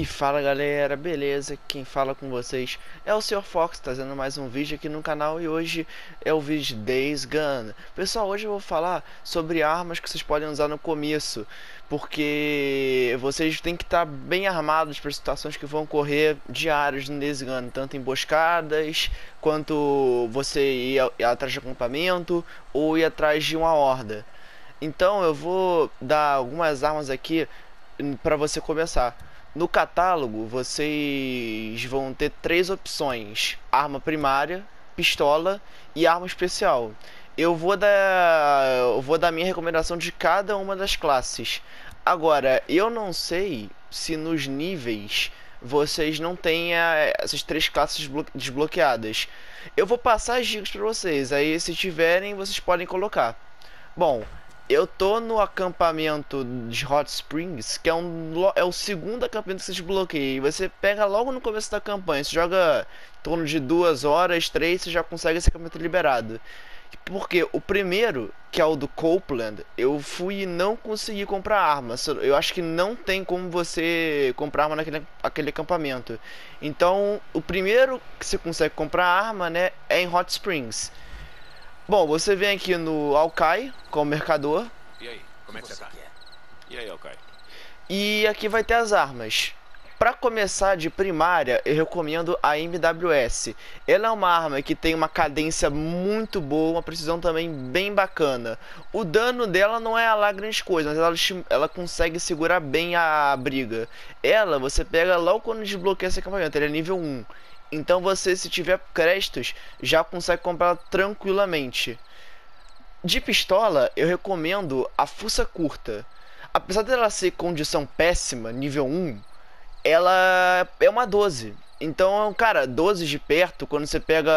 E fala galera, beleza? Quem fala com vocês é o Sr. Fox, trazendo mais um vídeo aqui no canal e hoje é o vídeo Days Gun. Pessoal, hoje eu vou falar sobre armas que vocês podem usar no começo, porque vocês têm que estar bem armados para situações que vão ocorrer diários no Days Gun, tanto emboscadas, quanto você ir atrás de acampamento ou ir atrás de uma horda. Então eu vou dar algumas armas aqui hum, para você começar. No catálogo, vocês vão ter três opções: arma primária, pistola e arma especial. Eu vou dar, eu vou dar minha recomendação de cada uma das classes. Agora, eu não sei se nos níveis vocês não têm eh, essas três classes desbloqueadas. Eu vou passar as dicas para vocês, aí se tiverem, vocês podem colocar. Bom, eu tô no acampamento de Hot Springs, que é, um, é o segundo acampamento que você desbloqueia. E você pega logo no começo da campanha. Você joga em torno de duas horas, três, você já consegue esse acampamento liberado. Porque o primeiro, que é o do Copeland, eu fui e não consegui comprar arma. Eu acho que não tem como você comprar arma naquele aquele acampamento. Então, o primeiro que você consegue comprar arma, né, é em Hot Springs. Bom, você vem aqui no Alkai, é o mercador. E aí, como é que você tá? E aí, Alkai? E aqui vai ter as armas. Para começar de primária, eu recomendo a MWS. Ela é uma arma que tem uma cadência muito boa, uma precisão também bem bacana. O dano dela não é lá grande coisa, mas ela, ela consegue segurar bem a briga. Ela você pega logo quando desbloqueia esse acampamento, ele é nível 1. Então você, se tiver créditos, já consegue comprar tranquilamente. De pistola, eu recomendo a fuça curta. Apesar dela ser condição péssima, nível 1, ela é uma 12. Então, cara, 12 de perto, quando você pega,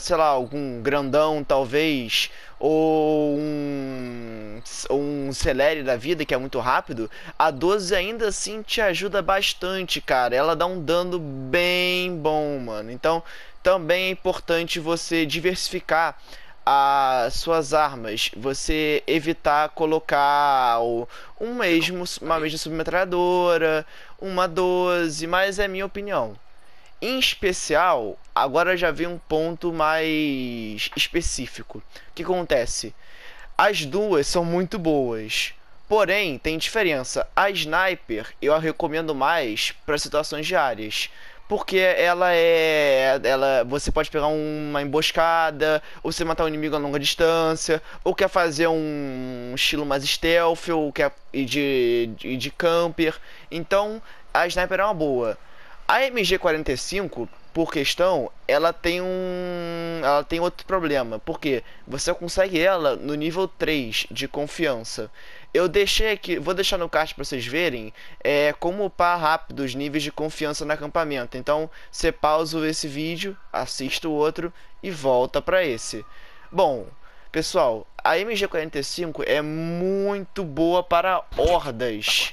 sei lá, algum grandão, talvez, ou um, um Celere da vida, que é muito rápido, a 12 ainda assim te ajuda bastante, cara. Ela dá um dano bem bom, mano. Então, também é importante você diversificar as suas armas, você evitar colocar um mesmo, uma mesma submetralhadora, uma 12, mas é minha opinião. Em especial, agora já vem um ponto mais específico. O que acontece? As duas são muito boas. Porém, tem diferença. A sniper eu a recomendo mais para situações diárias porque ela é ela você pode pegar uma emboscada ou você matar um inimigo a longa distância ou quer fazer um estilo mais stealth ou quer ir de, de, de camper então a sniper é uma boa a MG45 por questão ela tem um ela tem outro problema. porque Você consegue ela no nível 3 de confiança. Eu deixei aqui, vou deixar no card para vocês verem é, como upar rápido os níveis de confiança no acampamento. Então, você pausa esse vídeo, assiste o outro e volta para esse. Bom, pessoal, a MG45 é muito boa para hordas.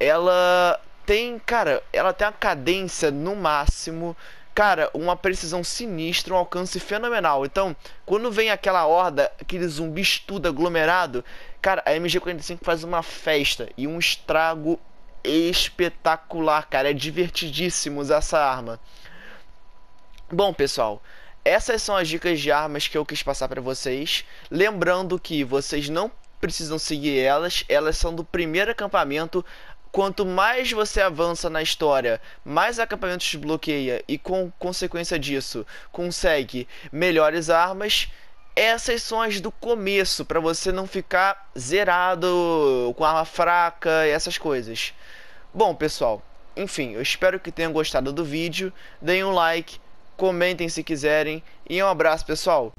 Ela tem, cara, ela tem a cadência no máximo cara, uma precisão sinistra, um alcance fenomenal. Então, quando vem aquela horda, aquele zumbi estudo aglomerado, cara, a MG45 faz uma festa e um estrago espetacular, cara. É divertidíssimo usar essa arma. Bom, pessoal, essas são as dicas de armas que eu quis passar para vocês. Lembrando que vocês não precisam seguir elas, elas são do primeiro acampamento quanto mais você avança na história, mais acampamentos desbloqueia e com consequência disso consegue melhores armas. Essas são as do começo para você não ficar zerado com arma fraca e essas coisas. Bom, pessoal, enfim, eu espero que tenham gostado do vídeo. Deem um like, comentem se quiserem e um abraço, pessoal.